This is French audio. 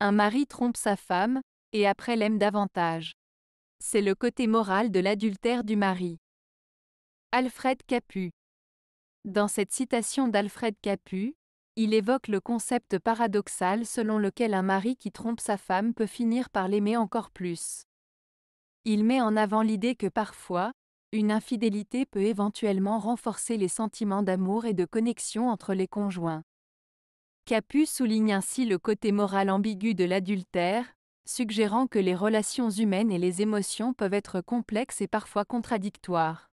Un mari trompe sa femme, et après l'aime davantage. C'est le côté moral de l'adultère du mari. Alfred Capu. Dans cette citation d'Alfred Capu, il évoque le concept paradoxal selon lequel un mari qui trompe sa femme peut finir par l'aimer encore plus. Il met en avant l'idée que parfois, une infidélité peut éventuellement renforcer les sentiments d'amour et de connexion entre les conjoints. Capu souligne ainsi le côté moral ambigu de l'adultère, suggérant que les relations humaines et les émotions peuvent être complexes et parfois contradictoires.